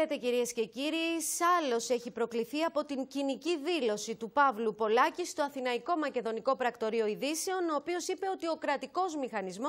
Χαίρετε κυρίες και κύριοι. άλλος έχει προκληθεί από την κοινική δήλωση του Παύλου Πολάκη στο Αθηναϊκό Μακεδονικό Πρακτορείο Ειδήσεων, ο οποίος είπε ότι ο κρατικός μηχανισμός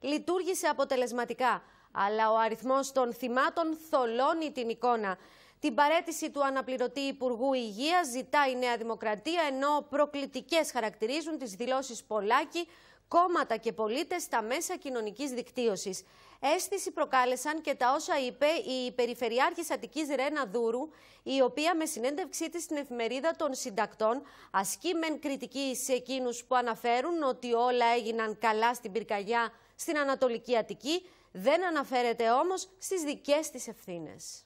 λειτουργήσε αποτελεσματικά. Αλλά ο αριθμός των θυμάτων θολώνει την εικόνα. Την παρέτηση του αναπληρωτή Υπουργού Υγείας ζητάει η Νέα Δημοκρατία, ενώ προκλητικές χαρακτηρίζουν τις δηλώσεις Πολάκη, κόμματα και πολίτες στα μέσα κοινωνικής δικτύωσης. Αίσθηση προκάλεσαν και τα όσα είπε η Περιφερειάρχης Αττικής Ρένα Δούρου, η οποία με συνέντευξή της στην εφημερίδα των συντακτών ασκεί μεν κριτική σε εκείνους που αναφέρουν ότι όλα έγιναν καλά στην πυρκαγιά στην Ανατολική Αττική, δεν αναφέρεται όμως στις δικές της ευθύνες.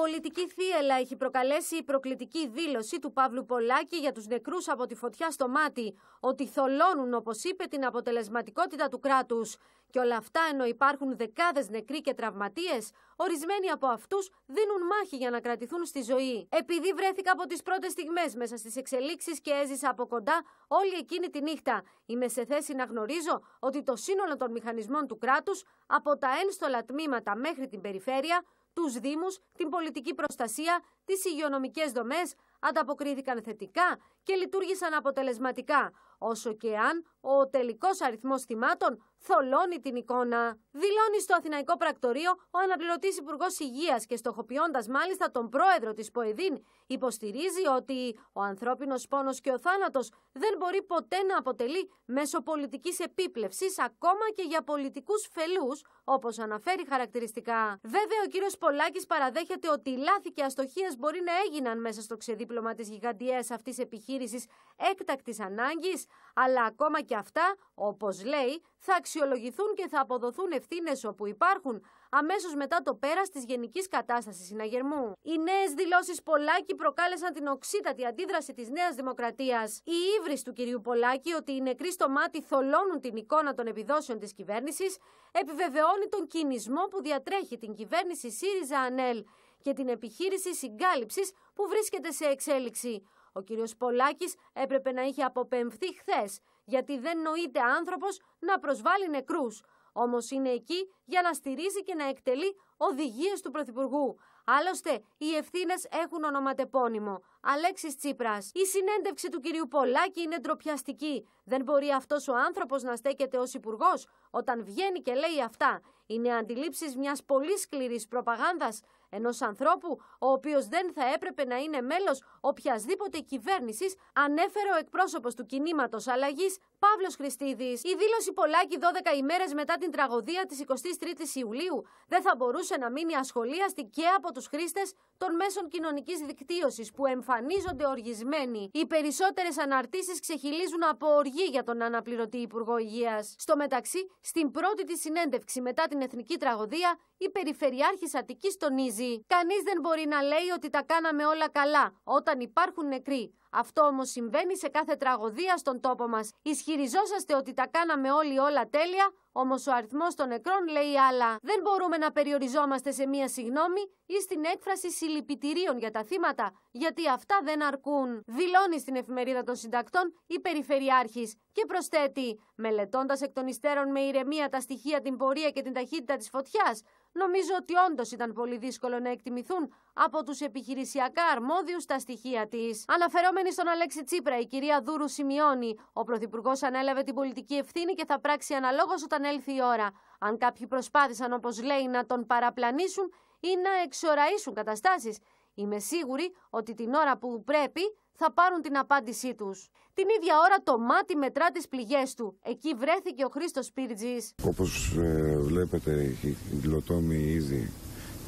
Πολιτική θύελα έχει προκαλέσει η προκλητική δήλωση του Παύλου Πολάκη για τους νεκρούς από τη φωτιά στο μάτι, ότι θολώνουν, όπως είπε, την αποτελεσματικότητα του κράτους. Και όλα αυτά ενώ υπάρχουν δεκάδες νεκροί και τραυματίες, ορισμένοι από αυτούς δίνουν μάχη για να κρατηθούν στη ζωή. Επειδή βρέθηκα από τις πρώτες στιγμές μέσα στις εξελίξεις και έζησα από κοντά όλη εκείνη τη νύχτα, είμαι σε θέση να γνωρίζω ότι το σύνολο των μηχανισμών του κράτους, από τα ένστολα τμήματα μέχρι την περιφέρεια, τους Δήμους, την πολιτική προστασία, τις υγειονομικές δομές, ανταποκρίθηκαν θετικά και λειτουργήσαν αποτελεσματικά όσο και αν ο τελικός αριθμός θυμάτων θολώνει την εικόνα. Δηλώνει στο Αθηναϊκό Πρακτορείο ο αναπληρωτής Υπουργός Υγείας και στοχοποιώντας μάλιστα τον πρόεδρο της ΠΟΕΔΗΝ, υποστηρίζει ότι ο ανθρώπινος πόνος και ο θάνατος δεν μπορεί ποτέ να αποτελεί μέσω πολιτικής επίπλευσης ακόμα και για πολιτικούς φελούς, όπως αναφέρει χαρακτηριστικά. Βέβαια, ο κύριος Πολάκης παραδέχεται ότι οι λάθη και αστοχίες μπορεί να έγιναν μέσα στο ξεδίπλωμα της γιγαντιαίας αυτής επιχείρησης έκτακτης ανάγκης, αλλά ακόμα και αυτά, όπως λέει, θα αξιολογηθούν και θα αποδοθούν ευθύνες όπου υπάρχουν, αμέσως μετά το πέρας της γενικής κατάστασης συναγερμού. Οι νέες δηλώσεις Πολάκη προκάλεσαν την οξύτατη αντίδραση της Νέας Δημοκρατίας. Η ύβρις του κυρίου Πολάκη ότι οι νεκροί στο μάτι θολώνουν την εικόνα των επιδόσεων της κυβέρνησης, επιβεβαιώνει τον κινησμό που διατρέχει την κυβέρνηση ΣΥΡΙΖΑ-ΑΝΕΛ και την επιχείρηση συγκάλυψης που βρίσκεται σε εξέλιξη. Ο κύριος Πολάκης έπρεπε να είχε αποπεμφθεί χθες, γιατί δεν νοείται άνθρωπος να προσβάλλει νεκρούς. Όμως είναι εκεί για να στηρίζει και να εκτελεί οδηγίες του Πρωθυπουργού. Άλλωστε, οι ευθύνες έχουν ονοματεπώνυμο. Αλέξης Τσίπρας. Η συνέντευξη του κυρίου Πολάκη είναι ντροπιαστική. Δεν μπορεί αυτός ο άνθρωπος να στέκεται ως υπουργός όταν βγαίνει και λέει αυτά. Είναι αντιλήψεις μιας πολύ σκληρής προπαγάνδας ενός ανθρώπου ο οποίος δεν θα έπρεπε να είναι μέλος οποιασδήποτε κυβέρνησης, ανέφερε ο εκπρόσωπος του κινήματος αλλαγής Παύλος Χριστίδης. Η δήλωση Πολάκη 12 ημέρες μετά την τραγωδία της 23η Ιουλίου δεν θα μπορούσε να μείνει ασχολίαστη και από τους χρήστες των μέσων κοινωνικής δικτύωσης που εμφανίζονται οργισμένοι. Οι περισσότερες αναρτήσεις ξεχυλίζουν από οργή για τον αναπληρωτή Υπουργό Υγείας. Στο μεταξύ, στην πρώτη της συνέντευξη μετά την εθνική τραγωδία, η περιφερειαρχη Αττικής τονίζει. κανείς δεν μπορεί να λέει ότι τα κάναμε όλα καλά όταν υπάρχουν νεκροί. Αυτό όμως συμβαίνει σε κάθε τραγωδία στον τόπο μας. Ισχυριζόσαστε ότι τα κάναμε όλοι όλα τέλεια, όμως ο αριθμός των νεκρών λέει άλλα. Δεν μπορούμε να περιοριζόμαστε σε μία συγνώμη ή στην έκφραση συλληπιτηρίων για τα θύματα, γιατί αυτά δεν αρκούν. Δηλώνει στην εφημερίδα των συντακτών η Περιφερειάρχης και προσθέτει, μελετώντας εκ των υστέρων με ηρεμία τα στοιχεία, την πορεία και την ταχύτητα της φωτιάς, νομίζω ότι όντως ήταν πολύ δύσκολο να εκτιμηθούν από τους επιχειρησιακά αρμόδιους τα στοιχεία της. Αναφερόμενη στον Αλέξη Τσίπρα, η κυρία Δούρου σημειώνει: Ο Πρωθυπουργός ανέλαβε την πολιτική ευθύνη και θα πράξει αναλόγως όταν έλθει η ώρα. Αν κάποιοι προσπάθησαν, όπως λέει, να τον παραπλανήσουν ή να εξοραίσουν καταστάσεις, είμαι σίγουρη ότι την ώρα που πρέπει θα πάρουν την απάντησή τους. Την ίδια ώρα το μάτι μετρά τις πληγές του. Εκεί βρέθηκε ο Χρήστος Πύρτζη. Όπως ε, βλέπετε, οι υλοτόμοι ήδη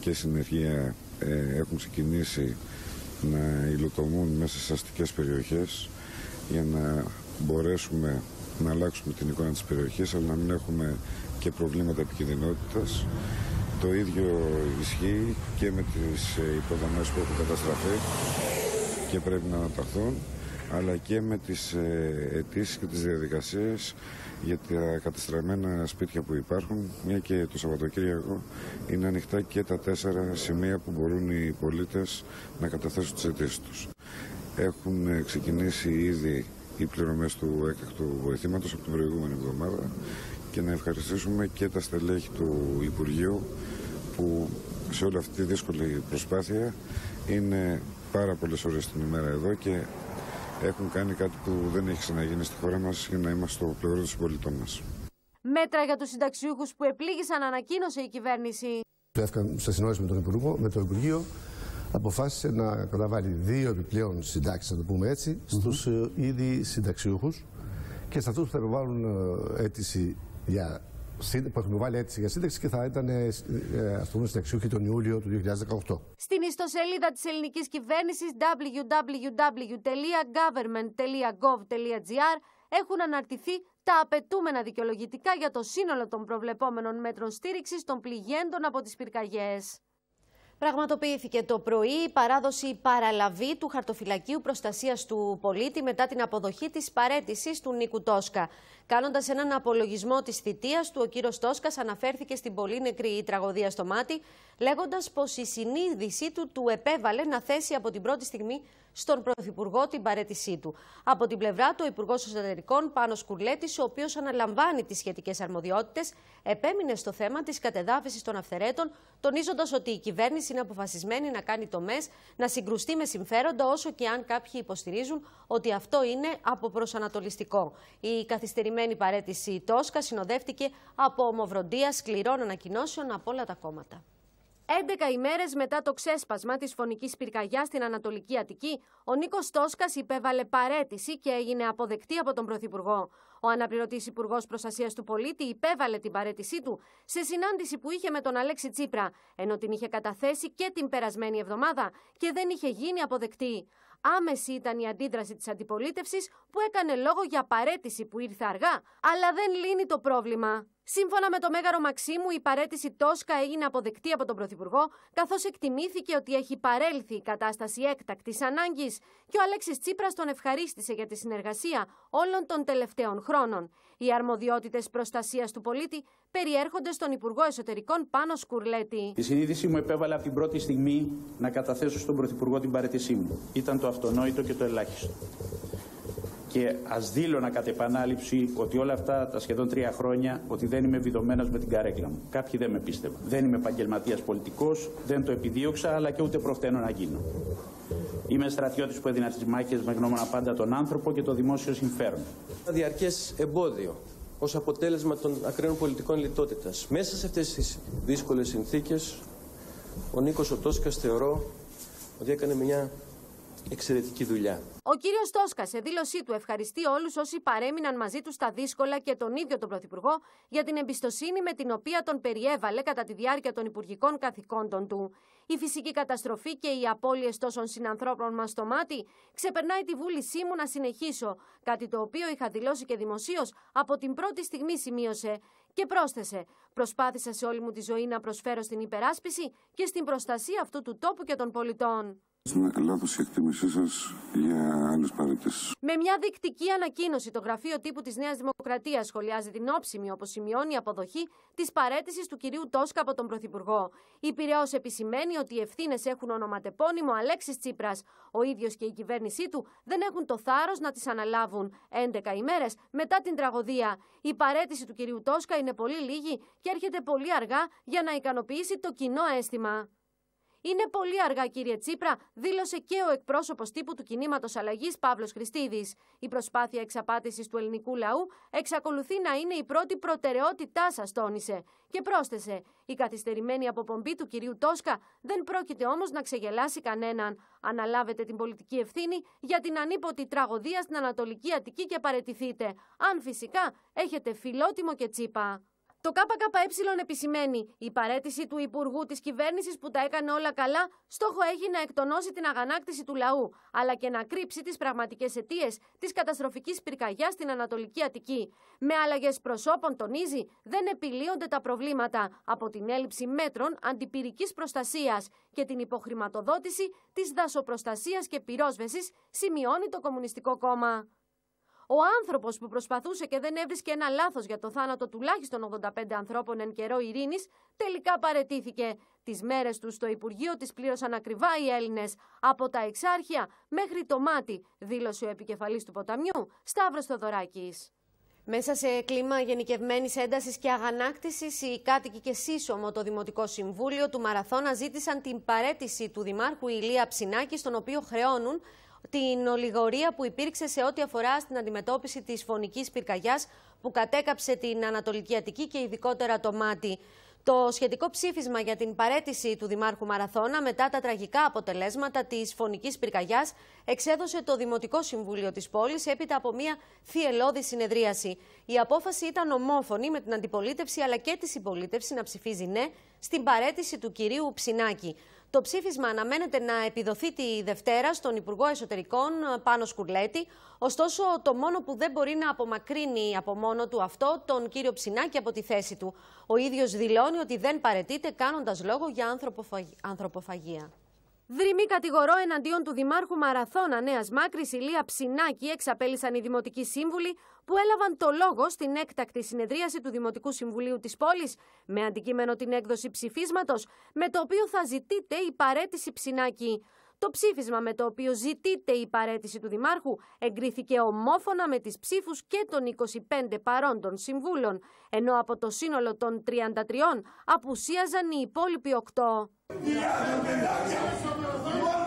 και συνεργεία ε, έχουν ξεκινήσει να υλοτομούν μέσα στις αστικές περιοχές για να μπορέσουμε να αλλάξουμε την εικόνα της περιοχής αλλά να μην έχουμε και προβλήματα επικινδυνότητας. Το ίδιο ισχύει και με τις ε, υποδομές που έχουν καταστραφεί και πρέπει να αναταχθούν αλλά και με τις ε, αιτήσεις και τις διαδικασίες για τα κατεστραμμένα σπίτια που υπάρχουν μια και το Σαββατοκύριακο είναι ανοιχτά και τα τέσσερα σημεία που μπορούν οι πολίτες να καταθέσουν τις αιτήσεις τους. Έχουν ξεκινήσει ήδη οι πληρωμές του έκτακτου βοηθήματος από την προηγούμενη εβδομάδα και να ευχαριστήσουμε και τα στελέχη του Υπουργείου που σε όλη αυτή τη δύσκολη προσπάθεια είναι πάρα πολλές ώρες την ημέρα εδώ και έχουν κάνει κάτι που δεν έχει ξαναγίνει στη χώρα μας για να είμαστε στο πλευρό των συμπολιτών μας. Μέτρα για τους συνταξιούχους που επλήγησαν, ανακοίνωσε η κυβέρνηση. Σε συνόηση με τον Υπουργό, με το Υπουργείο, αποφάσισε να καταβάλει δύο επιπλέον συντάξεις, να το πούμε έτσι, στους mm ε, -hmm. ήδη συνταξιούχους και σε αυτούς που θα υποβάλουν ε, αίτηση για που έχουν βάλει έτσι για σύνταξη και θα ήταν ε, ε πούμε τον Ιούλιο του 2018. Στην ιστοσελίδα της ελληνικής κυβέρνησης www.government.gov.gr έχουν αναρτηθεί τα απαιτούμενα δικαιολογητικά για το σύνολο των προβλεπόμενων μέτρων στήριξης των πληγέντων από τις πυρκαγιές. Πραγματοποιήθηκε το πρωί η παράδοση παραλαβή του χαρτοφυλακίου προστασίας του πολίτη μετά την αποδοχή της παρέτησης του Νίκου Τόσκα. Κάνοντας έναν απολογισμό της θητείας του, ο κύριος Τόσκας αναφέρθηκε στην πολύ νεκρή τραγωδία στο μάτι, λέγοντας πως η συνείδησή του του επέβαλε να θέσει από την πρώτη στιγμή στον Πρωθυπουργό την παρέτησή του. Από την πλευρά του, ο Υπουργός Εσωτερικών Πάνος Κουρλέτης, ο οποίος αναλαμβάνει τις σχετικές αρμοδιότητες, επέμεινε στο θέμα της κατεδάφισης των αυθαιρέτων, τονίζοντας ότι η κυβέρνηση είναι αποφασισμένη να κάνει τομές, να συγκρουστεί με συμφέροντα, όσο και αν κάποιοι υποστηρίζουν ότι αυτό είναι αποπροσανατολιστικό. Η καθυστερημένη συγκεκριμένη παρέτηση η Τόσκα συνοδεύτηκε από ομοβροντία σκληρών ανακοινώσεων από όλα τα κόμματα. 11 ημέρες μετά το ξέσπασμα της φωνικής πυρκαγιάς στην Ανατολική Αττική, ο Νίκος Τόσκας υπέβαλε παρέτηση και έγινε αποδεκτή από τον Πρωθυπουργό. Ο αναπληρωτής Υπουργός Προστασίας του Πολίτη υπέβαλε την παρέτησή του σε συνάντηση που είχε με τον Αλέξη Τσίπρα, ενώ την είχε καταθέσει και την περασμένη εβδομάδα και δεν είχε γίνει αποδεκτή. Άμεση ήταν η αντίδραση της αντιπολίτευσης που έκανε λόγο για παρέτηση που ήρθε αργά, αλλά δεν λύνει το πρόβλημα. Σύμφωνα με το Μέγαρο Μαξίμου, η παρέτηση Τόσκα έγινε αποδεκτή από τον Πρωθυπουργό, καθώς εκτιμήθηκε ότι έχει παρέλθει η κατάσταση έκτακτης ανάγκης και ο Αλέξης Τσίπρας τον ευχαρίστησε για τη συνεργασία όλων των τελευταίων χρόνων. Οι αρμοδιότητες προστασίας του πολίτη περιέρχονται στον Υπουργό Εσωτερικών Πάνο Σκουρλέτη. Η συνείδησή μου επέβαλε από την πρώτη στιγμή να καταθέσω στον Πρωθυπουργό την παρέτησή μου. Ήταν το αυτονόητο και το ελάχιστο. Και ας δήλωνα κατ' επανάληψη ότι όλα αυτά τα σχεδόν τρία χρόνια ότι δεν είμαι βιδωμένος με την καρέκλα μου. Κάποιοι δεν με πίστευαν. Δεν είμαι επαγγελματίας πολιτικός, δεν το επιδίωξα, αλλά και ούτε προφταίνω να γίνω. Είμαι στρατιώτης που έδινα τις μάχες με γνώμονα πάντα τον άνθρωπο και το δημόσιο συμφέρον. Διαρκές εμπόδιο ως αποτέλεσμα των ακραίων πολιτικών λιτότητας. Μέσα σε αυτές τις δύσκολες συνθήκες, ο Νίκος Οτόσκας θεωρώ ότι έκανε μια εξαιρετική δουλειά. Ο κύριος Τόσκα, σε δήλωσή του, ευχαριστεί όλους όσοι παρέμειναν μαζί του στα δύσκολα και τον ίδιο τον Πρωθυπουργό για την εμπιστοσύνη με την οποία τον περιέβαλε κατά τη διάρκεια των υπουργικών καθηκόντων του. Η φυσική καταστροφή και οι απώλειες τόσων συνανθρώπων μας στο μάτι ξεπερνάει τη βούλησή μου να συνεχίσω. Κάτι το οποίο είχα δηλώσει και δημοσίως από την πρώτη στιγμή σημείωσε. Και πρόσθεσε, προσπάθησα σε όλη μου τη ζωή να προσφέρω στην υπεράσπιση και στην προστασία αυτού του τόπου και των πολιτών. Με μια δεικτική ανακοίνωση, το γραφείο τύπου της Νέας Δημοκρατίας σχολιάζει την όψιμη, όπως σημειώνει αποδοχή της παρέτησης του κυρίου Τόσκα από τον Πρωθυπουργό. Η Πυραιό επισημαίνει ότι οι ευθύνες έχουν ονοματεπώνυμο Αλέξης Τσίπρας. Ο ίδιος και η κυβέρνησή του δεν έχουν το θάρρος να τις αναλάβουν. 11 ημέρες μετά την τραγωδία. Η παρέτηση του κυρίου Τόσκα είναι πολύ λίγη και έρχεται πολύ αργά για να ικανοποιήσει το κοινό αίσθημα. Είναι πολύ αργά, κύριε Τσίπρα, δήλωσε και ο εκπρόσωπος τύπου του κινήματος αλλαγής Παύλος Χριστίδη. Η προσπάθεια εξαπάτησης του ελληνικού λαού εξακολουθεί να είναι η πρώτη προτεραιότητά σας, τόνισε. Και πρόσθεσε: Η καθυστερημένη αποπομπή του κυρίου Τόσκα δεν πρόκειται όμως να ξεγελάσει κανέναν. Αναλάβετε την πολιτική ευθύνη για την ανίποτη τραγωδία στην Ανατολική Αττική και παρετηθείτε. Αν φυσικά έχετε φιλότιμο και τσίπα. Το ΚΚΕ επισημαίνει η παρέτηση του Υπουργού της Κυβέρνησης που τα έκανε όλα καλά, στόχο έχει να εκτονώσει την αγανάκτηση του λαού, αλλά και να κρύψει τις πραγματικές αιτίες της καταστροφικής πυρκαγιάς στην Ανατολική Αττική. Με άλλαγες προσώπων, τονίζει, δεν επιλύονται τα προβλήματα από την έλλειψη μέτρων αντιπυρικής προστασίας και την υποχρηματοδότηση της δασοπροστασίας και πυρόσβεσης, σημειώνει το Κομμουνιστικό Κόμμα. Ο άνθρωπος που προσπαθούσε και δεν έβρισκε ένα λάθος για το θάνατο τουλάχιστον 85 ανθρώπων εν καιρό ειρήνης, τελικά παρετήθηκε. Τις μέρες του στο Υπουργείο τη πλήρωσαν ακριβά οι Έλληνες. Από τα εξάρχεια μέχρι το μάτι, δήλωσε ο επικεφαλής του ποταμιού, Σταύρος Θοδωράκης. Μέσα σε κλίμα γενικευμένης έντασης και αγανάκτησης, οι κάτοικοι και σύσσωμο το Δημοτικό Συμβούλιο του Μαραθώνα ζήτησαν την παρέτηση του Δημάρχου Ηλία Ψινάκη, τον οποίο χρεώνουν την ολιγορία που υπήρξε σε ό,τι αφορά στην αντιμετώπιση της φωνικής πυρκαγιάς που κατέκαψε την Ανατολική Αττική και ειδικότερα το Μάτι. Το σχετικό ψήφισμα για την παρέτηση του Δημάρχου Μαραθώνα μετά τα τραγικά αποτελέσματα της φωνικής πυρκαγιάς εξέδωσε το Δημοτικό Συμβούλιο της πόλης έπειτα από μια θυελώδη συνεδρίαση. Η απόφαση ήταν ομόφωνη με την αντιπολίτευση αλλά και της συμπολίτευσης να ψηφίζει ναι στην παρέτηση του κυρίου Ψινάκη. Το ψήφισμα αναμένεται να επιδοθεί τη Δευτέρα στον Υπουργό Εσωτερικών ε, Πάνος Σκουρλέτη. Ωστόσο, το μόνο που δεν μπορεί να απομακρύνει από μόνο του αυτό τον κύριο Ψινάκη από τη θέση του. Ο ίδιος δηλώνει ότι δεν παρετείται κάνοντας λόγο για ανθρωποφαγία. Δρυμή κατηγορώ εναντίον του Δημάρχου Μαραθώνα Νέας Μάκρης Ηλία Ψινάκη εξαπέλυσαν οι δημοτικοί σύμβουλοι που έλαβαν το λόγο στην έκτακτη συνεδρίαση του Δημοτικού Συμβουλίου της πόλης με αντικείμενο την έκδοση ψηφίσματος με το οποίο θα ζητείται η παρέτηση Ψινάκη. Το ψήφισμα με το οποίο ζητείται η παρέτηση του Δημάρχου εγκρίθηκε ομόφωνα με τις ψήφους και των 25 παρόντων συμβούλων, ενώ από το σύνολο των 33 απουσίαζαν οι υπόλοιποι 8.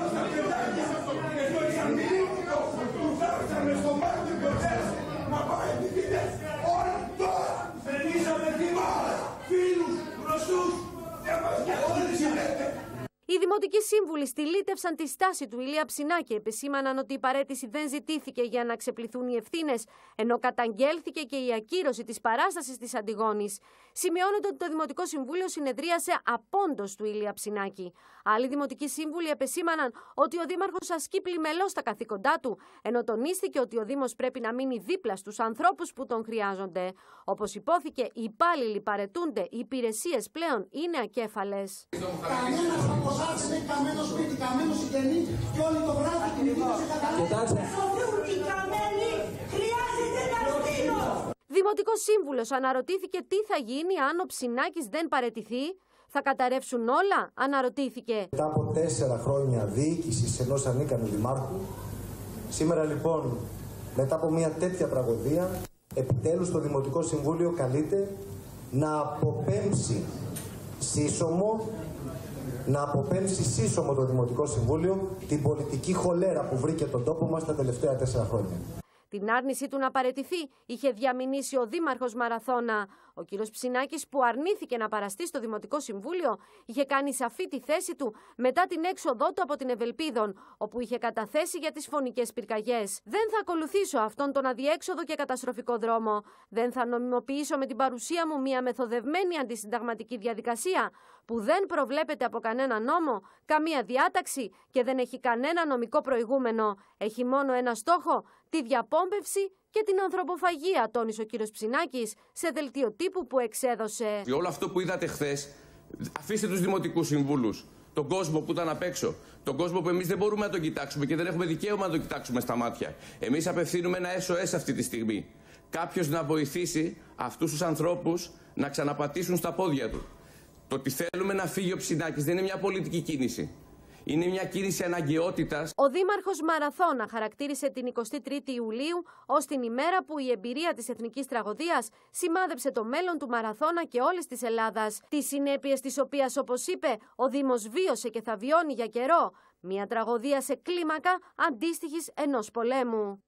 Οι δημοτικοί σύμβουλοι στηλίτευσαν τη στάση του Ηλία Ψινά και επισήμαναν ότι η παρέτηση δεν ζητήθηκε για να ξεπληθούν οι ευθύνες, ενώ καταγγέλθηκε και η ακύρωση της παράστασης της Αντιγόνης. Σημειώνεται ότι το Δημοτικό Συμβούλιο συνεδρίασε απόντος του Ηλία Ψινάκη. Άλλοι δημοτικοί σύμβουλοι επεσήμαναν ότι ο Δήμαρχος ασκεί πλημελώς τα καθήκοντά του, ενώ τονίστηκε ότι ο Δήμος πρέπει να μείνει δίπλα στους ανθρώπους που τον χρειάζονται. Όπως υπόθηκε, οι υπάλληλοι παρετούνται, οι υπηρεσίες πλέον είναι ακέφαλες καμένος σπίτι, καμένος συγγενή και όλη το βράδυ σε χρειάζεται Δημοτικός σύμβουλος αναρωτήθηκε τι θα γίνει αν ο Ψινάκης δεν παρετηθεί. Θα καταρρεύσουν όλα, αναρωτήθηκε. Μετά από τέσσερα χρόνια διοίκησης ενός ανίκανου δημάρχου, σήμερα λοιπόν μετά από μια τέτοια τραγωδία, επιτέλους το Δημοτικό Συμβούλιο καλείται να αποπέμψει σύσσωμο να αποπέμψει σύσσωμο το Δημοτικό Συμβούλιο την πολιτική χολέρα που βρήκε τον τόπο μας τα τελευταία τέσσερα χρόνια. Την άρνησή του να παρετηθεί είχε διαμηνήσει ο Δήμαρχος Μαραθώνα. Ο κ. Ψινάκης, που αρνήθηκε να παραστεί στο Δημοτικό Συμβούλιο, είχε κάνει σαφή τη θέση του μετά την έξοδό του από την Ευελπίδων, όπου είχε καταθέσει για τις φωνικές πυρκαγιές. Δεν θα ακολουθήσω αυτόν τον αδιέξοδο και καταστροφικό δρόμο. Δεν θα νομιμοποιήσω με την παρουσία μου μια μεθοδευμένη αντισυνταγματική διαδικασία που δεν προβλέπεται από κανένα νόμο, καμία διάταξη και δεν έχει κανένα νομικό προηγούμενο. Έχει μόνο ένα στόχο, τη διαπόμπευση και την ανθρωποφαγία, τόνισε ο κύριος Ψινάκης σε δελτίο τύπου που εξέδωσε. Και όλο αυτό που είδατε χθες, αφήστε τους δημοτικούς συμβούλους, τον κόσμο που ήταν απ' έξω, τον κόσμο που εμείς δεν μπορούμε να τον κοιτάξουμε και δεν έχουμε δικαίωμα να τον κοιτάξουμε στα μάτια. Εμείς απευθύνουμε ένα SOS αυτή τη στιγμή. Κάποιος να βοηθήσει αυτούς τους ανθρώπους να ξαναπατήσουν στα πόδια του. Το ότι θέλουμε να φύγει ο Ψινάκης δεν είναι μια πολιτική κίνηση. Είναι μια κίνηση αναγκαιότητας. Ο Δήμαρχος Μαραθώνα χαρακτήρισε την 23η Ιουλίου ως την ημέρα που η εμπειρία της Εθνικής Τραγωδίας σημάδεψε το μέλλον του Μαραθώνα και όλης της Ελλάδας. Τις συνέπειες τη οποία, όπως είπε, ο Δήμος βίωσε και θα βιώνει για καιρό. Μια τραγωδία σε κλίμακα αντίστοιχης ενός πολέμου.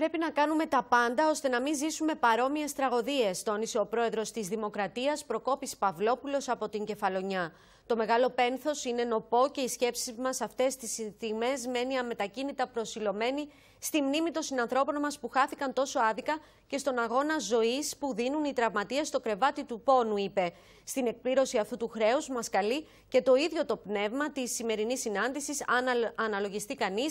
Πρέπει να κάνουμε τα πάντα ώστε να μην ζήσουμε παρόμοιες τραγωδίες, τόνισε ο πρόεδρος της Δημοκρατίας Προκόπης Παυλόπουλος από την Κεφαλονιά. Το μεγάλο πένθος είναι νοπό και οι σκέψεις μας αυτές τις στιγμέ μένει αμετακίνητα προσιλωμένη στη μνήμη των συνανθρώπων μας που χάθηκαν τόσο άδικα και στον αγώνα ζωής που δίνουν οι τραυματίες στο κρεβάτι του πόνου, είπε. Στην εκπλήρωση αυτού του χρέους μας καλεί και το ίδιο το πνεύμα της σημερινής συνάντησης, αν αναλογιστεί κανείς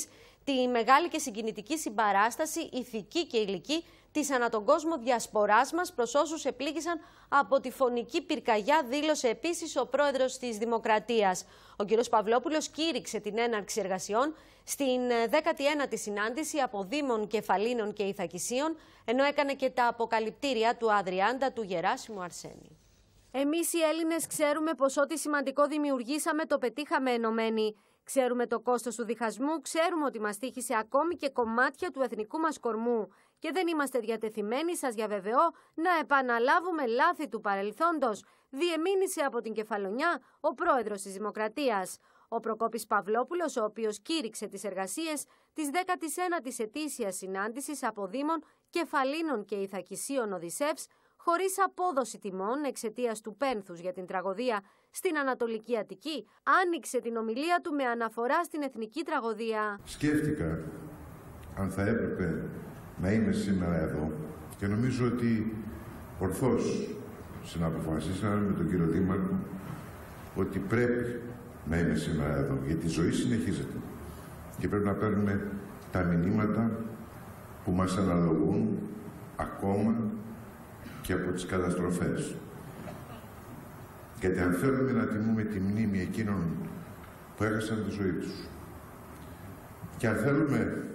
τη μεγάλη και συγκινητική συμπαράσταση, ηθική και ηλική της ανά τον κόσμο διασποράς μας προς όσους επλήγησαν από τη φωνική πυρκαγιά, δήλωσε επίσης ο πρόεδρος της Δημοκρατίας. Ο κ. Παυλόπουλος κήρυξε την έναρξη εργασιών στην 19η ε, συνάντηση από Δήμων Κεφαλίνων και Ιθακησίων, ενώ έκανε και τα αποκαλυπτήρια του Αδριάντα του Γεράσιμου Αρσένη. Εμείς οι Έλληνες ξέρουμε πως ό,τι σημαντικό δημιουργήσαμε το πετύχαμε ενωμένοι. Ξέρουμε το κόστος του διχασμού, ξέρουμε ότι μας τύχησε ακόμη και κομμάτια του εθνικού μας κορμού και δεν είμαστε διατεθειμένοι, σας διαβεβαιώ, να επαναλάβουμε λάθη του παρελθόντος, διεμήνυσε από την Κεφαλονιά ο πρόεδρος της Δημοκρατίας. Ο Προκόπης Παυλόπουλος, ο οποίος κήρυξε τις εργασίες της 19ης ετήσιας συνάντησης Δήμων Κεφαλίνων και Ιθακησίων Οδυσσεύς, χωρίς απόδοση τιμών εξαιτίας του πένθους για την τραγωδία στην Ανατολική Αττική, άνοιξε την ομιλία του με αναφορά στην εθνική τραγωδία. Σκέφτηκα αν θα έπρεπε να είμαι σήμερα εδώ και νομίζω ότι ορθώς συναποφασίσαμε με τον κύριο Δήμαρχο ότι πρέπει να είμαι σήμερα εδώ, γιατί η ζωή συνεχίζεται και πρέπει να παίρνουμε τα μηνύματα που μας αναλογούν ακόμα και από τις καταστροφές. Γιατί αν θέλουμε να τιμούμε τη μνήμη εκείνων που έχασαν τη ζωή τους και αν θέλουμε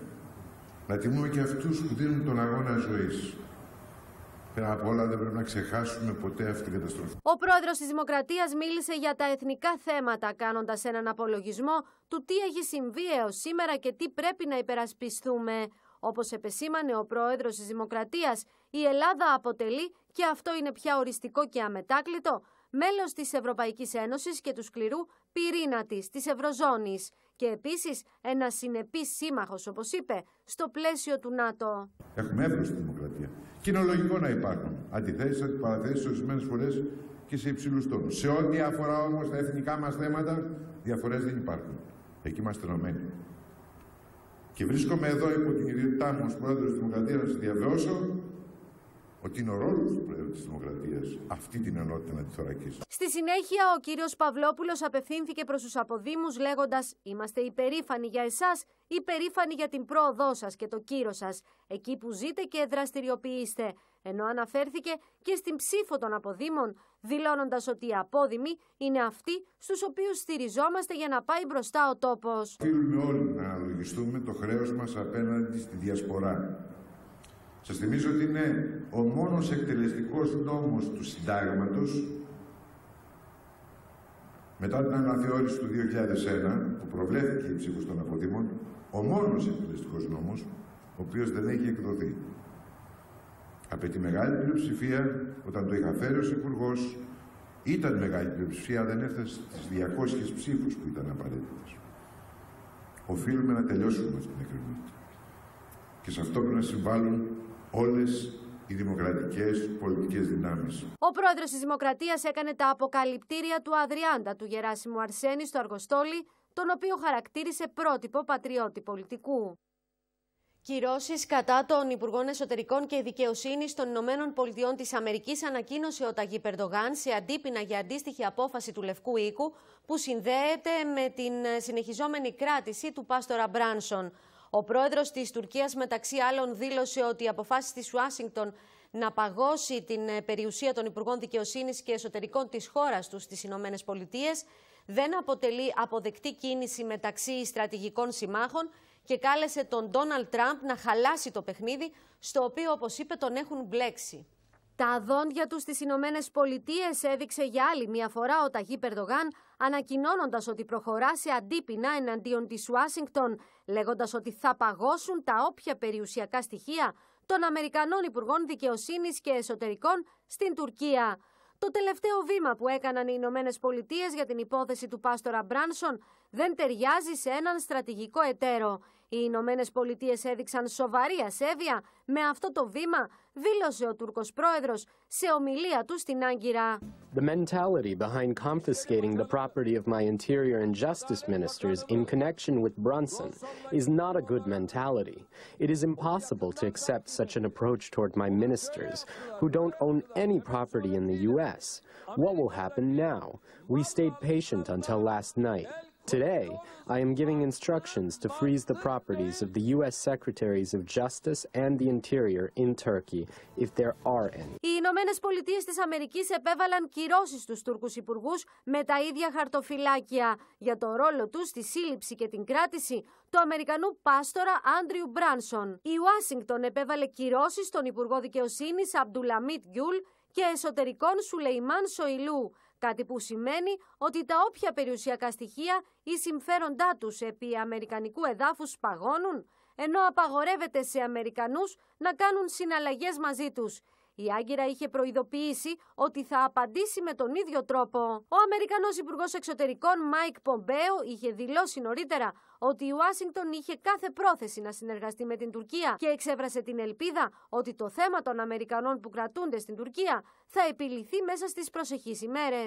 να τιμούμε και αυτούς που δίνουν τον αγώνα ζωής. Πέρα από όλα δεν πρέπει να ξεχάσουμε ποτέ αυτή την καταστροφή. Ο πρόεδρος της Δημοκρατίας μίλησε για τα εθνικά θέματα, κάνοντας έναν απολογισμό του τι έχει συμβεί έως σήμερα και τι πρέπει να υπερασπιστούμε. Όπως επεσήμανε ο πρόεδρος της Δημοκρατίας, η Ελλάδα αποτελεί, και αυτό είναι πια οριστικό και αμετάκλητο, μέλος της Ευρωπαϊκής Ένωσης και του σκληρού πυρήνα της, της Ευρωζώνης και επίσης ένας συνεπής σύμμαχος, όπως είπε, στο πλαίσιο του ΝΑΤΟ. Έχουμε έφεση στη δημοκρατία. Και να υπάρχουν αντιθέσεις, αντιπαραθέσεις, ορισμένες φορές και σε υψηλούς τόνους. Σε ό,τι αφορά όμως τα εθνικά μας θέματα, διαφορές δεν υπάρχουν. Εκεί είμαστε ενωμένοι. Και βρίσκομαι εδώ υπό την ιδιότητά μου ως πρόεδρος της Δημοκρατίας να σας διαβεβαιώσω ότι είναι ο ρόλος του Προέδρου της Δημοκρατίας αυτή την ενότητα να τη θωρακίσει. Στη συνέχεια, ο κύριος Παυλόπουλος απευθύνθηκε προς τους αποδήμους λέγοντας: Είμαστε υπερήφανοι για εσάς, υπερήφανοι για την πρόοδό σας και το κύρο σας, εκεί που ζείτε και δραστηριοποιείστε. Ενώ αναφέρθηκε και στην ψήφο των αποδήμων, δηλώνοντας ότι οι απόδημοι είναι αυτοί στους οποίους στηριζόμαστε για να πάει μπροστά ο τόπος. Οφείλουμε όλοι να αναλογιστούμε το χρέος μας απέναντι στη διασπορά σας θυμίζω ότι είναι ο μόνος εκτελεστικός νόμος του συντάγματος μετά την αναθεώρηση του 2001 που προβλέφθηκε η ψήφος των αποδήμων ο μόνος εκτελεστικός νόμος ο οποίος δεν έχει εκδοθεί. Από τη μεγάλη πλειοψηφία όταν το είχα φέρει ως υπουργός, ήταν μεγάλη πλειοψηφία, δεν έφτασε στις 200 ψήφους που ήταν απαραίτητες. Οφείλουμε να τελειώσουμε αυτή την εκκρεμότητα. Και σε αυτό πρέπει να συμβάλλουν όλες οι δημοκρατικές πολιτικές δυνάμεις. Ο πρόεδρος της Δημοκρατίας έκανε τα αποκαλυπτήρια του Αδριάντα του Γεράσιμου Αρσένη στο Αργοστόλι, τον οποίο χαρακτήρισε πρότυπο πατριώτη πολιτικού. Κυρώσεις κατά των Υπουργών Εσωτερικών και Δικαιοσύνης των Ηνωμένων Πολιτειών της Αμερικής ανακοίνωσε ο Ταγί Περντογάν σε αντίπεινα για αντίστοιχη απόφαση του Λευκού Οίκου που συνδέεται με την συνεχιζόμενη κράτηση του Πάστορα Μπράνσον. Ο πρόεδρος της Τουρκίας, μεταξύ άλλων, δήλωσε ότι η αποφάση της Ουάσιγκτον να παγώσει την ε, περιουσία των Υπουργών Δικαιοσύνης και Εσωτερικών της χώρας τους στις Ηνωμένες Πολιτείες δεν αποτελεί αποδεκτή κίνηση μεταξύ στρατηγικών συμμάχων και κάλεσε τον Ντόναλτ Τραμπ να χαλάσει το παιχνίδι, στο οποίο, όπως είπε, τον έχουν μπλέξει. Τα δόντια τους στις Ηνωμένες Πολιτείες έδειξε για άλλη μια φορά ο Ταγί Περδογάν, ανακοινώνοντας ότι προχωρά σε αντίπεινα εναντίον της Ουάσιγκτον, λέγοντας ότι θα παγώσουν τα όποια περιουσιακά στοιχεία των Αμερικανών Υπουργών Δικαιοσύνης και Εσωτερικών στην Τουρκία. Το τελευταίο βήμα που έκαναν οι Ηνωμένες Πολιτείες για την υπόθεση του Πάστορα Μπράνσον δεν ταιριάζει σε έναν στρατηγικό εταίρο. Οι Ηνωμένες Πολιτείες έδειξαν σοβαρή ασέβεια με αυτό το βήμα, δήλωσε ο Τούρκος πρόεδρος σε ομιλία του στην Άγκυρα. The mentality behind confiscating the property of my Interior and Justice ministers in connection with Brunson is not a good mentality. It is impossible to accept such an approach toward my ministers, who don't own any property in the U.S. What will happen now? We stayed patient until last night. Today, I am giving instructions to freeze the properties of the U.S. Secretaries of Justice and the Interior in Turkey, if there are any. Οι Ηνωμένες Πολιτείες της Αμερικής επέβαλαν κυρώσεις στους Τούρκους υπουργούς με τα ίδια χαρτοφυλάκια για το ρόλο τους στη σύλληψη και την κράτηση του Αμερικανού πάστορα Άντριου Μπράνσον. Η Ουάσιγκτον επέβαλε κυρώσεις στον Υπουργό Δικαιοσύνης Αμπτουλαμίτ Γκιούλ και εσωτερικών Σουλεϊμάν Σοηλού Κάτι που σημαίνει ότι τα όποια περιουσιακά στοιχεία ή συμφέροντά τους επί αμερικανικού εδάφους παγώνουν, ενώ απαγορεύεται σε Αμερικανούς να κάνουν συναλλαγές μαζί τους η Άγκυρα είχε προειδοποιήσει ότι θα απαντήσει με τον ίδιο τρόπο. Ο Αμερικανός Υπουργός Εξωτερικών Μάικ Πομπέο είχε δηλώσει νωρίτερα ότι η Ουάσιγκτον είχε κάθε πρόθεση να συνεργαστεί με την Τουρκία και εξέφρασε την ελπίδα ότι το θέμα των Αμερικανών που κρατούνται στην Τουρκία θα επιληθεί μέσα στις προσεχείς ημέρες.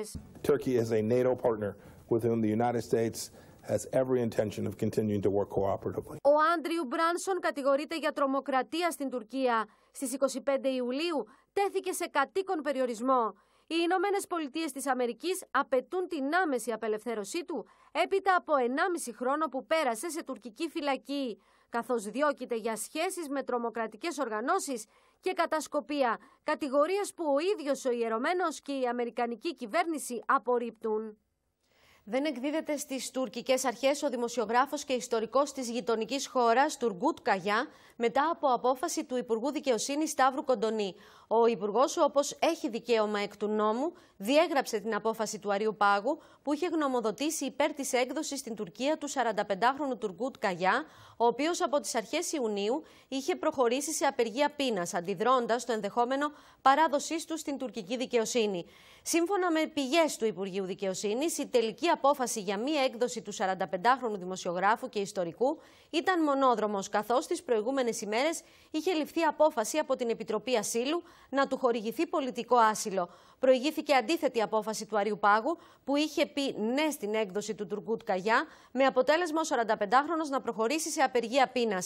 Ο Άντριου Μπράνσον κατηγορείται για τρομοκρατία στην Τουρκία. Στις 25 Ιουλίου τέθηκε σε κατοίκον περιορισμό. Οι Ηνωμένες Πολιτείες της Αμερικής απαιτούν την άμεση απελευθέρωσή του έπειτα από 1,5 χρόνο που πέρασε σε τουρκική φυλακή, καθώς διώκεται για σχέσεις με τρομοκρατικές οργανώσεις και κατασκοπία, κατηγορίες που ο ίδιος ο ιερωμένος και η Αμερικανική κυβέρνηση απορρίπτουν. Δεν εκδίδεται στις τουρκικές αρχές ο δημοσιογράφος και ιστορικός της γειτονικής χώρας Τουργκούτ Καγιά μετά από απόφαση του Υπουργού Δικαιοσύνης Σταύρου Κοντονή. Ο Υπουργός, όπως έχει δικαίωμα εκ του νόμου, διέγραψε την απόφαση του Αρίου Πάγου που είχε γνωμοδοτήσει υπέρ της έκδοσης στην Τουρκία του 45χρονου Τουρκού Τκαγιά, ο οποίος από τις αρχές Ιουνίου είχε προχωρήσει σε απεργία πείνας, αντιδρώντας το ενδεχόμενο παράδοσής του στην τουρκική δικαιοσύνη. Σύμφωνα με πηγές του Υπουργείου Δικαιοσύνης, η τελική απόφαση για μία έκδοση του 45χρονου δημοσιογράφου και ιστορικού ήταν μονόδρομος, καθώς τις προηγούμενες ημέρες είχε ληφθεί απόφαση από την Επιτροπή Ασύλου να του χορηγηθεί πολιτικό άσυλο. Προηγήθηκε αντίθετη απόφαση του Αριού Πάγου, που είχε πει ναι στην έκδοση του Τουρκούτ Καγιά, με αποτέλεσμα ο 45χρονο να προχωρήσει σε απεργία πείνας.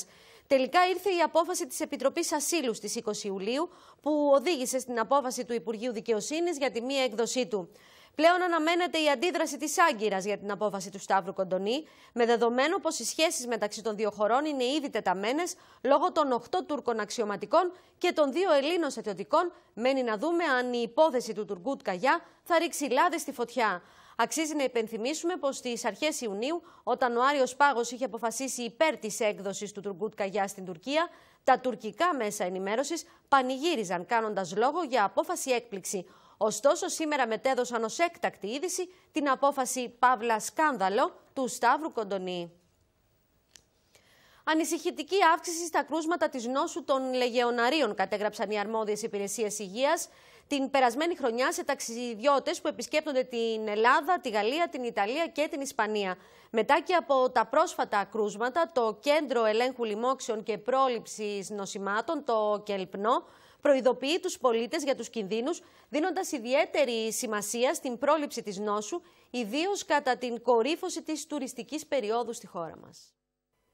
Τελικά ήρθε η απόφαση της Επιτροπής Ασύλου στις 20 Ιουλίου, που οδήγησε στην απόφαση του Υπουργείου Δικαιοσύνης για τη μία έκδοσή του. Πλέον αναμένεται η αντίδραση της Άγκυρας για την απόφαση του Σταύρου Κοντονή, με δεδομένο πως οι σχέσεις μεταξύ των δύο χωρών είναι ήδη τεταμένες λόγω των 8 Τούρκων αξιωματικών και των δύο Ελλήνων στρατιωτικών. Μένει να δούμε αν η υπόθεση του Τουρκούτ Καγιά θα ρίξει λάδι στη φωτιά. Αξίζει να υπενθυμίσουμε πως στις αρχές Ιουνίου, όταν ο Άριος Πάγος είχε αποφασίσει υπέρ της έκδοσης του Τουρκού καγιά στην Τουρκία, τα τουρκικά μέσα ενημέρωσης πανηγύριζαν κάνοντας λόγο για απόφαση έκπληξη. Ωστόσο, σήμερα μετέδωσαν ως έκτακτη είδηση την απόφαση Παύλα Σκάνδαλο του Σταύρου Κοντονή. Ανησυχητική αύξηση στα κρούσματα της νόσου των λεγεωναρίων, κατέγραψαν οι αρμόδιες υπηρεσίες υγείας την περασμένη χρονιά σε ταξιδιώτες που επισκέπτονται την Ελλάδα, τη Γαλλία, την Ιταλία και την Ισπανία. Μετά και από τα πρόσφατα κρούσματα, το Κέντρο Ελέγχου Λοιμόξεων και Πρόληψης Νοσημάτων, το ΚΕΛΠΝΟ, προειδοποιεί τους πολίτες για τους κινδύνους, δίνοντας ιδιαίτερη σημασία στην πρόληψη της νόσου, ιδίως κατά την κορύφωση της τουριστικής περίοδου στη χώρα μας.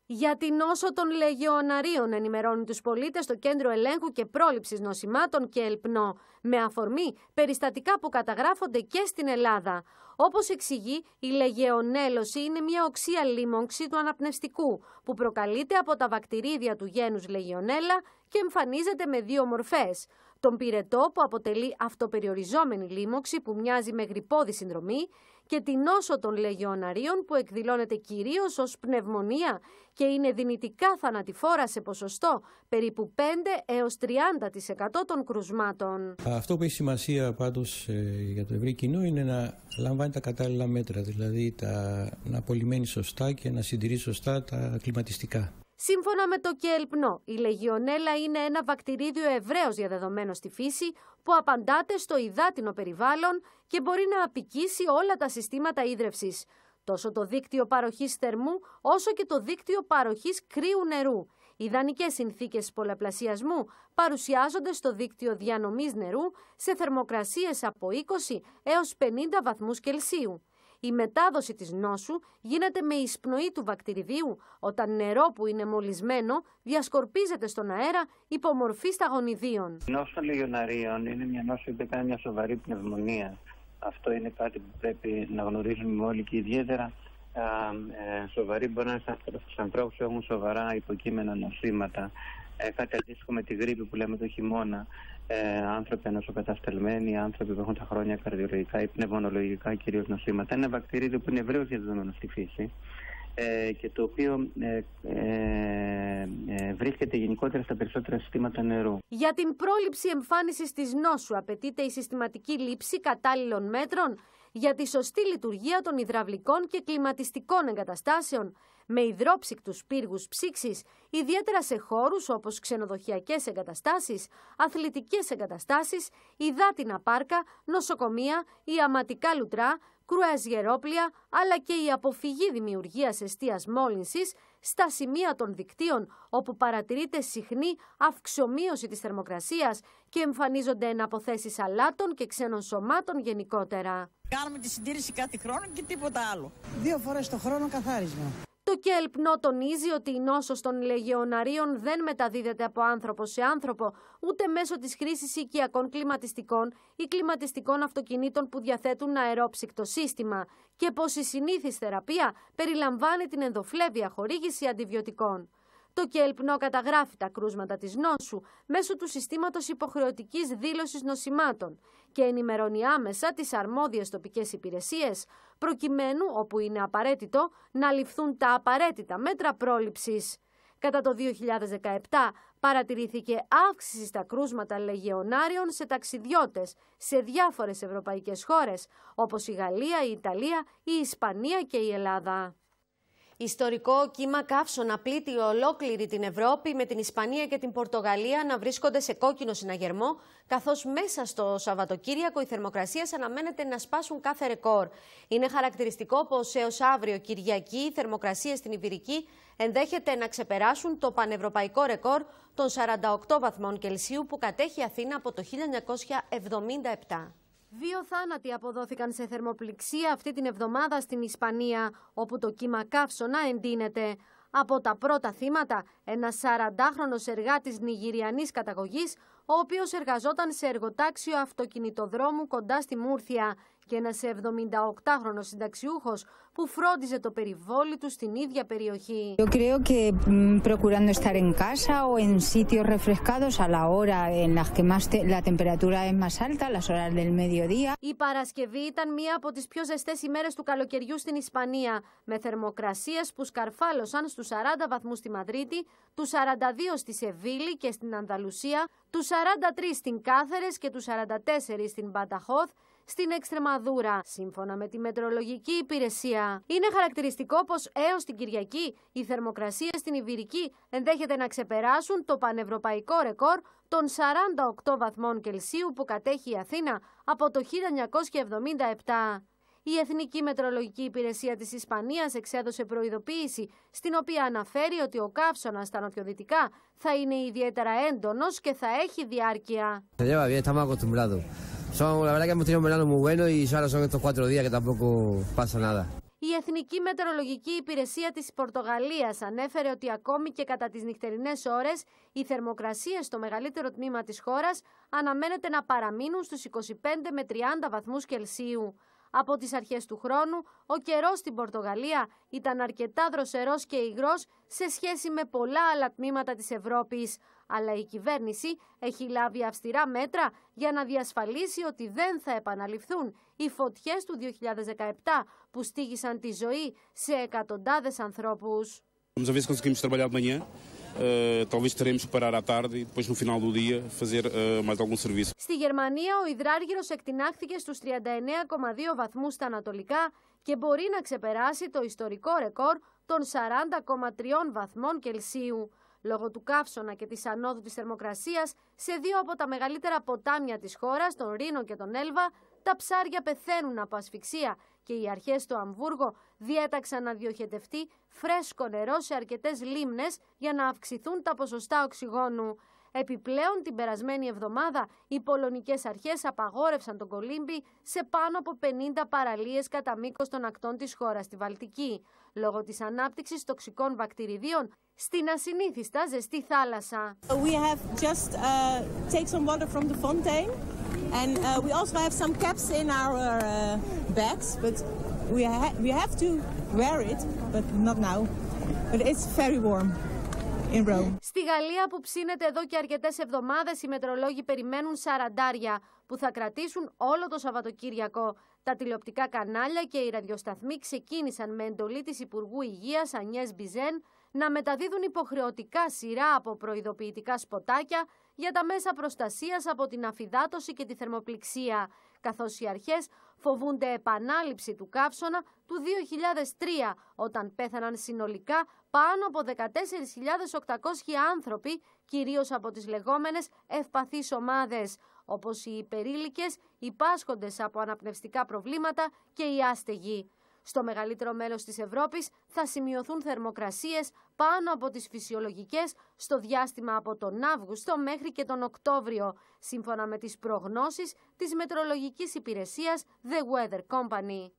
Για την όσο των λεγεωναρίων ενημερώνει τους πολίτες το Κέντρο Ελέγχου και Πρόληψης Νοσημάτων και Ελπνό, με αφορμή περιστατικά που καταγράφονται και στην Ελλάδα. Όπως εξηγεί, η λεγεωνέλωση είναι μια οξία λίμωξη του αναπνευστικού, που προκαλείται από τα βακτηρίδια του γένους λεγεωνέλα και εμφανίζεται με δύο μορφές. Τον πυρετό που αποτελεί αυτοπεριοριζόμενη λίμωξη που μοιάζει με γρυπόδη συνδρομή και την νόσο των λεγιοναρίων που εκδηλώνεται κυρίως ως πνευμονία και είναι δυνητικά θανατηφόρα σε ποσοστό περίπου 5 έως 30% των κρουσμάτων. Αυτό που έχει σημασία πάντως ε, για το ευρύ κοινό είναι να λαμβάνει τα κατάλληλα μέτρα, δηλαδή τα, να απολυμμένει σωστά και να συντηρεί σωστά τα κλιματιστικά. Σύμφωνα με το Κελπνό, η Λεγιονέλα είναι ένα βακτηρίδιο ευρέω διαδεδομένο στη φύση που απαντάται στο υδάτινο περιβάλλον και μπορεί να απικήσει όλα τα συστήματα ίδρυυση, Τόσο το δίκτυο παροχής θερμού όσο και το δίκτυο παροχής κρύου νερού. Ιδανικές συνθήκες πολλαπλασιασμού παρουσιάζονται στο δίκτυο διανομής νερού σε θερμοκρασίες από 20 έως 50 βαθμούς Κελσίου. Η μετάδοση της νόσου γίνεται με εισπνοή του βακτηριδίου όταν νερό που είναι μολυσμένο διασκορπίζεται στον αέρα υπό μορφή σταγονιδίων. Η νόσο των λεγιοναρίων είναι μια νόσο που κάνει μια σοβαρή πνευμονία. Αυτό είναι κάτι που πρέπει να γνωρίζουμε όλοι και ιδιαίτερα ε, σοβαροί μπορεί να είναι ανθρώπους που έχουν σοβαρά υποκείμενα νοσήματα. Ε, κάτι αντίστοιχο με τη γρήπη που λέμε το χειμώνα ε, άνθρωποι ανοσοκατασταλμένοι, άνθρωποι που έχουν τα χρόνια καρδιολογικά ή πνευμονολογικά κυρίως νοσήματα. Ένα βακτηρίδιο που είναι ευρέως διαδεδομένο στη φύση ε, και το οποίο ε, ε, ε, βρίσκεται γενικότερα στα περισσότερα συστήματα νερού. Για την πρόληψη εμφάνισης της νόσου απαιτείται η συστηματική λήψη κατάλληλων μέτρων για τη σωστή λειτουργία των υδραυλικών και κλιματιστικών εγκαταστάσεων με υδρόψυκτους πύργους ψήξης, ιδιαίτερα σε χώρους όπως ξενοδοχειακές εγκαταστάσεις, αθλητικές εγκαταστάσεις, υδάτινα πάρκα, νοσοκομεία, ιαματικά λουτρά, κρουαζιερόπλια, αλλά και η αποφυγή δημιουργίας εστίας μόλυνσης στα σημεία των δικτύων όπου παρατηρείται συχνή αυξομοίωση της θερμοκρασίας και εμφανίζονται εναποθέσεις αλάτων και ξένων σωμάτων γενικότερα. Κάνουμε τη συντήρηση κάθε χρόνο και τίποτα άλλο. Δύο φορές το χρόνο καθάρισμα. Το ΚΕΛΠΝΟ τονίζει ότι η νόσος των λεγεωναρίων δεν μεταδίδεται από άνθρωπο σε άνθρωπο, ούτε μέσω της χρήσης οικιακών κλιματιστικών ή κλιματιστικών αυτοκινήτων που διαθέτουν αερόψυκτο σύστημα και πως η συνήθις θεραπεία περιλαμβάνει την ενδοφλέβεια χορήγηση αντιβιωτικών. Το ΚΕΛΠΝΟ καταγράφει τα κρούσματα της νόσου μέσω του συστήματος υποχρεωτικής δήλωσης νοσημάτων και ενημερώνει άμεσα τις αρμόδιες τοπικές υπηρεσίες, προκειμένου, όπου είναι απαραίτητο, να ληφθούν τα απαραίτητα μέτρα πρόληψης. Κατά το 2017 παρατηρήθηκε αύξηση στα κρούσματα λεγεωνάριων σε ταξιδιώτες σε διάφορες ευρωπαϊκές χώρες όπως η Γαλλία, η Ιταλία, η Ισπανία και η Ελλάδα. Ιστορικό κύμα καύσωνα πλήττει ολόκληρη την Ευρώπη με την Ισπανία και την Πορτογαλία να βρίσκονται σε κόκκινο συναγερμό, καθώς μέσα στο Σαββατοκύριακο οι θερμοκρασίες αναμένεται να σπάσουν κάθε ρεκόρ. Είναι χαρακτηριστικό πως έως αύριο Κυριακή οι θερμοκρασίες στην Ιβυρική ενδέχεται να ξεπεράσουν το πανευρωπαϊκό ρεκόρ των 48 βαθμών Κελσίου που κατέχει η Αθήνα από το 1977. Δύο θάνατοι αποδόθηκαν σε θερμοπληξία αυτή την εβδομάδα στην Ισπανία, όπου το κύμα καύσωνα εντείνεται. Από τα πρώτα θύματα, ένας 40χρονος εργάτης νιγηριανής καταγωγής, ο οποίος εργαζόταν σε εργοτάξιο αυτοκινητοδρόμου κοντά στη Μούρθια και ένας 78χρονος συνταξιούχος που φρόντιζε το περιβόλι του στην ίδια περιοχή. Yo creo que mm, procurando estar en casa o en sitios refrescados a la hora Η Παρασκευή ήταν μία από τις πιο ζεστές ημέρες του καλοκαιριού στην Ισπανία, με θερμοκρασίες που σκαρφάλωσαν στους 40 βαθμούς στη Μαδρίτη, τους 42 στη Σεβίλη και στην Ανδαλουσία, τους 43 στην Κάθερες και τους 44 στην Πανταχώθ, στην Εξτρεμαδούρα. Σύμφωνα με τη Μετρολογική Υπηρεσία, είναι χαρακτηριστικό πως έως την Κυριακή οι θερμοκρασίες στην Ιβυρική ενδέχεται να ξεπεράσουν το πανευρωπαϊκό ρεκόρ των 48 βαθμών Κελσίου που κατέχει η Αθήνα από το 1977. Η Εθνική Μετρολογική Υπηρεσία της Ισπανίας εξέδωσε προειδοποίηση, στην οποία αναφέρει ότι ο καύσωνας στα νοτιοδυτικά θα είναι ιδιαίτερα έντονος και θα έχει διάρκεια. Son, la verdad que hemos tenido un verano muy bueno y ahora son estos cuatro días que tampoco pasa nada. Η Εθνική Μετεωρολογική Υπηρεσία της Πορτογαλίας ανέφερε ότι ακόμη και κατά τις νυχτερινές ώρες οι θερμοκρασίες στο μεγαλύτερο τμήμα της χώρας αναμένεται να παραμείνουν στους 25 με 30 βαθμούς Κελσίου. Από τις αρχές του χρόνου, ο καιρός στην Πορτογαλία ήταν αρκετά δροσερός και υγρός σε σχέση με πολλά άλλα τμήματα της Ευρώπης αλλά η κυβέρνηση έχει λάβει αυστηρά μέτρα για να διασφαλίσει ότι δεν θα επαναληφθούν οι φωτιές του 2017 που στήγησαν τη ζωή σε εκατοντάδες ανθρώπους. Eh, e eh, Στη Γερμανία ο υδράργυρος εκτινάχθηκε στους 39,2 βαθμούς στα ανατολικά και μπορεί να ξεπεράσει το ιστορικό ρεκόρ των 40,3 βαθμών Κελσίου λόγω του καύσωνα και της ανόδου της θερμοκρασίας σε δύο από τα μεγαλύτερα ποτάμια της χώρας, τον Ρήνο και τον Έλβα, τα ψάρια πεθαίνουν από ασφυξία και οι αρχές του Αμβούργο διέταξαν να διοχετευτεί φρέσκο νερό σε αρκετές λίμνες για να αυξηθούν τα ποσοστά οξυγόνου. Επιπλέον, την περασμένη εβδομάδα, οι πολωνικές αρχές απαγόρευσαν τον κολύμπι σε πάνω από 50 παραλίες κατά μήκος των ακτών της χώρας στη Βαλτική, λόγω της ανάπτυξης τοξικών βακτηριδίων στην ασυνήθιστα ζεστή θάλασσα in Στη Γαλλία που ψήνεται εδώ και αρκετές εβδομάδες οι μετρολόγοι περιμένουν σαραντάρια που θα κρατήσουν όλο το Σαββατοκύριακο. Τα τηλεοπτικά κανάλια και οι ραδιοσταθμοί ξεκίνησαν με εντολή της Υπουργού υγείας Ανιές Μπιζέν να μεταδίδουν υποχρεωτικά σειρά από προειδοποιητικά σποτάκια για τα μέσα προστασίας από την αφυδάτωση και τη θερμοπληξία, καθώς οι αρχές φοβούνται επανάληψη του καύσωνα του 2003, όταν πέθαναν συνολικά πάνω από 14.800 άνθρωποι, κυρίως από τις λεγόμενες ευπαθείς ομάδες, όπως οι υπερήλικες, οι πάσχοντες από αναπνευστικά προβλήματα και οι άστεγοι. Στο μεγαλύτερο μέλος της Ευρώπης θα σημειωθούν θερμοκρασίες πάνω από τις φυσιολογικές στο διάστημα από τον Αύγουστο μέχρι και τον Οκτώβριο, σύμφωνα με τις προγνώσεις της Μετρολογικής Υπηρεσίας The Weather Company.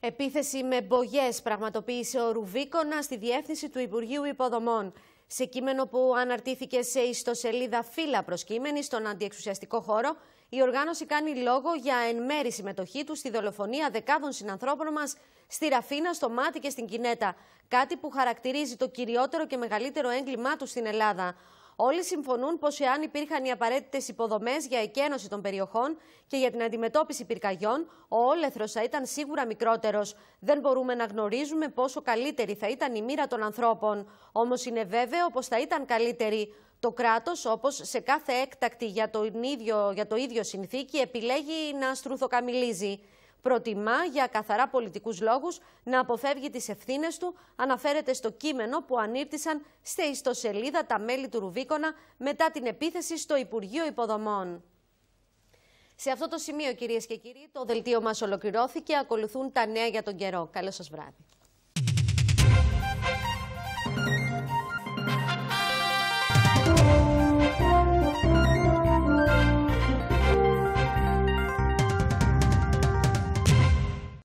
Επίθεση με μπογιές πραγματοποίησε ο Ρουβίκονα στη διεύθυνση του Υπουργείου Υποδομών. Σε κείμενο που αναρτήθηκε σε ιστοσελίδα φύλλα προσκύμενης στον αντιεξουσιαστικό χώρο, η οργάνωση κάνει λόγο για εν μέρη συμμετοχή του στη δολοφονία δεκάδων συνανθρώπων μας στη Ραφίνα, στο Μάτι και στην Κινέτα. Κάτι που χαρακτηρίζει το κυριότερο και μεγαλύτερο έγκλημά τους στην Ελλάδα. Όλοι συμφωνούν πως εάν υπήρχαν οι απαραίτητες υποδομές για εκένωση των περιοχών και για την αντιμετώπιση πυρκαγιών, ο όλεθρος θα ήταν σίγουρα μικρότερος. Δεν μπορούμε να γνωρίζουμε πόσο καλύτερη θα ήταν η μοίρα των ανθρώπων. Όμως είναι βέβαιο πως θα ήταν καλύτερη. Το κράτος, όπως σε κάθε έκτακτη για το, ίδιο, για το ίδιο συνθήκη, επιλέγει να στρουθοκαμιλίζει. Προτιμά για καθαρά πολιτικούς λόγους να αποφεύγει τις ευθύνες του, αναφέρεται στο κείμενο που ανήρτησαν στη ιστοσελίδα τα μέλη του Ρουβίκονα μετά την επίθεση στο Υπουργείο Υποδομών. Σε αυτό το σημείο, κυρίες και κύριοι, το δελτίο μας ολοκληρώθηκε. Ακολουθούν τα νέα για τον καιρό. Καλό σας βράδυ.